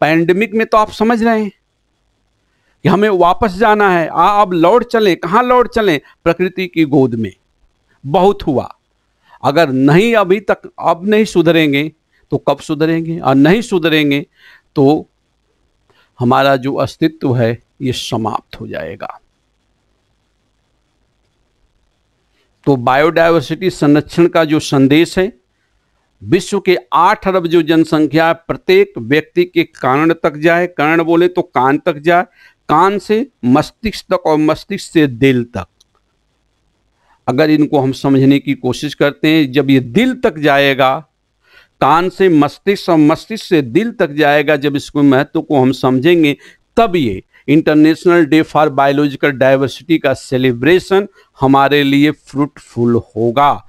pandemic में तो आप समझ रहे हैं कि हमें वापस जाना है आ अब लौट चलें कहाँ लौट चलें प्रकृति की गोद में बहुत हुआ अगर नहीं अभी तक अब नहीं सुधरेंगे तो कब सुधरेंगे और नहीं सुधरेंगे तो हमारा जो अस्तित्व है ये समाप्त हो जाएगा तो बायोडायवर्सिटी संरक्षण का जो संदेश है विश्व के आठ अरब जो जनसंख्या है प्रत्येक व्यक्ति के कारण तक जाए कर्ण बोले तो कान तक जाए कान से मस्तिष्क तक और मस्तिष्क से दिल तक अगर इनको हम समझने की कोशिश करते हैं जब ये दिल तक जाएगा कान से मस्तिष्क और मस्तिष्क से दिल तक जाएगा जब इसको महत्व को हम समझेंगे तब ये international day for biological diversity का सेलिब्रेशन हमारे लिए फ्रूटफुल होगा